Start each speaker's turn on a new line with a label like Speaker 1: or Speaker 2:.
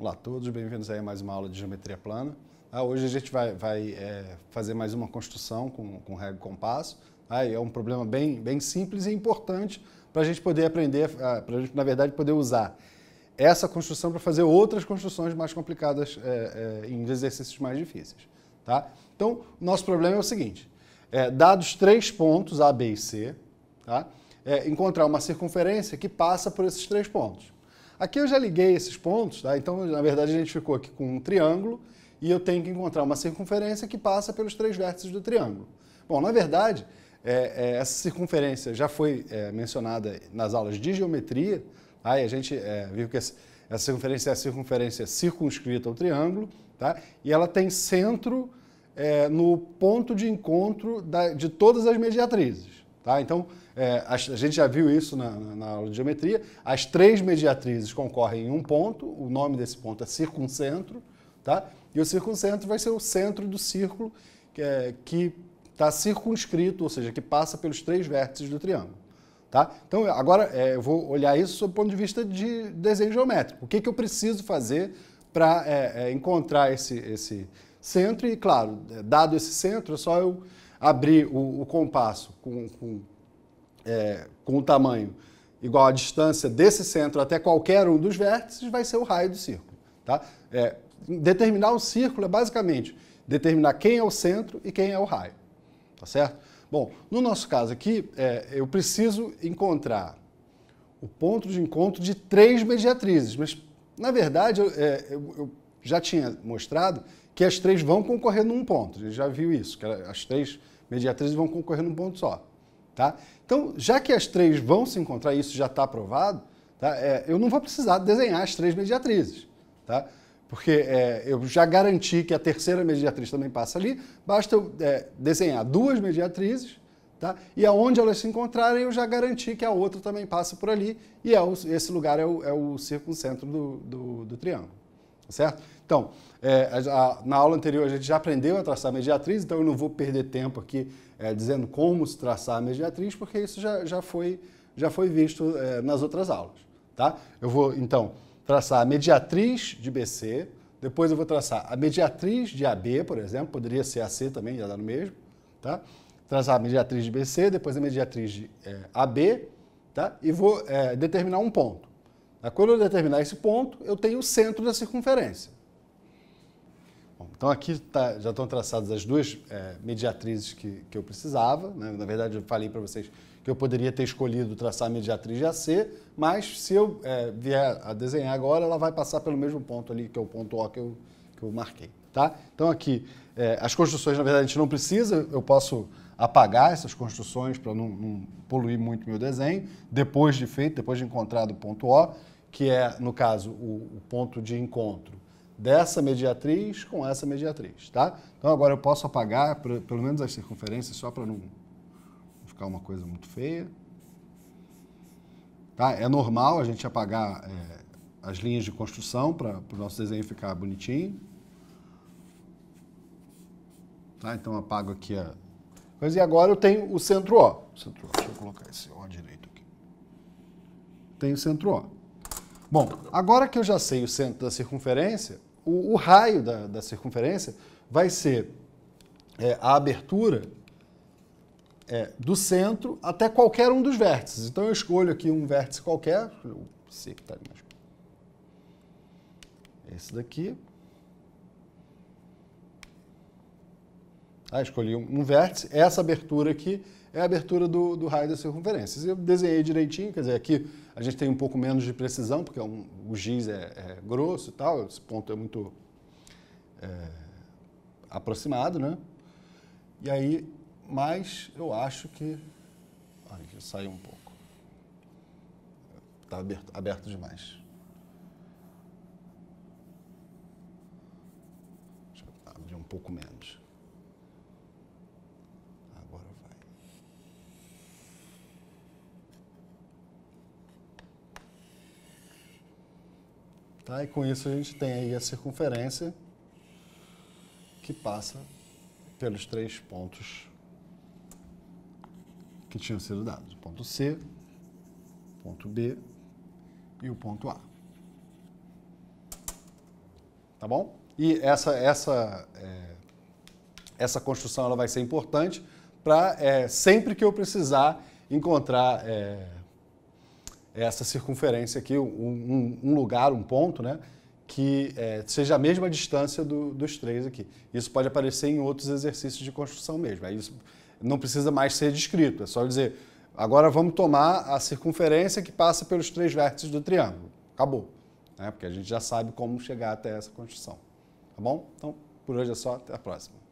Speaker 1: Olá a todos, bem-vindos a mais uma aula de geometria plana. Ah, hoje a gente vai, vai é, fazer mais uma construção com, com régua tá, e compasso. Ah, é um problema bem, bem simples e importante para a gente poder aprender, para a gente, na verdade, poder usar essa construção para fazer outras construções mais complicadas é, é, em exercícios mais difíceis. Tá? Então, nosso problema é o seguinte, é, dados três pontos, A, B e C, tá? É, encontrar uma circunferência que passa por esses três pontos. Aqui eu já liguei esses pontos, tá? então na verdade a gente ficou aqui com um triângulo e eu tenho que encontrar uma circunferência que passa pelos três vértices do triângulo. Bom, na verdade, é, é, essa circunferência já foi é, mencionada nas aulas de geometria, tá? e a gente é, viu que essa, essa circunferência é a circunferência circunscrita ao triângulo, tá? e ela tem centro é, no ponto de encontro da, de todas as mediatrizes. Tá? Então, é, a, gente já viu isso na, na, na, aula de geometria. As três mediatrizes concorrem em um ponto, o nome desse ponto é circuncentro, tá? e o circuncentro vai ser o centro do círculo que é, está circunscrito, ou seja, que passa pelos três vértices do triângulo. Tá? Então, agora é, eu vou olhar isso sob o ponto de vista de desenho geométrico. O que, que eu preciso fazer para é, é, encontrar esse, esse centro? E, claro, dado esse centro, é só eu abrir o, o compasso com, com, é, com o tamanho igual à distância desse centro até qualquer um dos vértices, vai ser o raio do círculo. Tá? É, determinar um círculo é basicamente determinar quem é o centro e quem é o raio. Tá certo? Bom, no nosso caso aqui, é, eu preciso encontrar o ponto de encontro de três mediatrizes, mas na verdade eu, é, eu, eu já tinha mostrado que as três vão concorrer num ponto. A gente já viu isso, que as três mediatrizes vão concorrer num ponto só. Tá? Então, já que as três vão se encontrar, isso já está aprovado, tá? É, eu não vou precisar desenhar as três mediatrizes. Tá? Porque é, eu já garanti que a terceira mediatriz também passa ali, basta eu é, desenhar duas mediatrizes, tá? e aonde elas se encontrarem, eu já garanti que a outra também passa por ali, e é o, esse lugar é o, é o circuncentro do, do, do triângulo. Tá certo? Então, é, a, na aula anterior a gente já aprendeu a traçar a mediatriz, então eu não vou perder tempo aqui é, dizendo como se traçar a mediatriz, porque isso já, já, foi, já foi visto é, nas outras aulas. Tá? Eu vou, então, traçar a mediatriz de BC, depois eu vou traçar a mediatriz de AB, por exemplo, poderia ser AC também, já dá no mesmo. Tá? Traçar a mediatriz de BC, depois a mediatriz de é, AB, tá? e vou é, determinar um ponto. Né? Quando eu determinar esse ponto, eu tenho o centro da circunferência. Bom, então aqui tá, já estão traçadas as duas é, mediatrizes que, que eu precisava. Né? Na verdade, eu falei para vocês que eu poderia ter escolhido traçar a mediatriz de AC, mas se eu é, vier a desenhar agora, ela vai passar pelo mesmo ponto ali, que é o ponto O que eu, que eu marquei. Tá? Então aqui, é, as construções, na verdade, a gente não precisa, eu posso apagar essas construções para não, não, poluir muito meu desenho, depois de feito, depois de encontrado o ponto O, que é, no caso, o, o ponto de encontro dessa mediatriz com essa mediatriz, tá? Então agora eu posso apagar pelo menos as circunferências só para não ficar uma coisa muito feia. Tá? É normal a gente apagar é, as linhas de construção para o nosso desenho ficar bonitinho. Tá? Então apago aqui a, mas e agora eu tenho o centro O. Centro O, deixa eu colocar esse O direito aqui. Tenho o centro O. Bom, agora que eu já sei o centro da circunferência, o, o raio da, da, circunferência vai ser é, a abertura é, do centro até qualquer um dos vértices. Então eu escolho aqui um vértice qualquer, eu sei que está mais. Esse daqui, Ah, escolhi um vértice. Essa abertura aqui é a abertura do, do raio das circunferências. Eu desenhei direitinho, quer dizer, aqui a gente tem um pouco menos de precisão, porque é um, o giz é, é, grosso e tal, esse ponto é muito é, aproximado, né? E aí, mas eu acho que... Olha, saiu um pouco. Está aberto, aberto demais. Deixa eu abrir um pouco menos. Tá? E com isso a gente tem aí a circunferência que passa pelos três pontos que tinham sido dados. O ponto C, o ponto B e o ponto A. Tá bom? E essa, essa, é, essa construção ela vai ser importante para é, sempre que eu precisar encontrar... É, é essa circunferência aqui, um, um lugar, um ponto, né? que é, seja a mesma distância do, dos três aqui. Isso pode aparecer em outros exercícios de construção mesmo. Aí isso não precisa mais ser descrito, é só dizer, agora vamos tomar a circunferência que passa pelos três vértices do triângulo. Acabou. Né? Porque a gente já sabe como chegar até essa construção. Tá bom? Então, por hoje é só, até a próxima.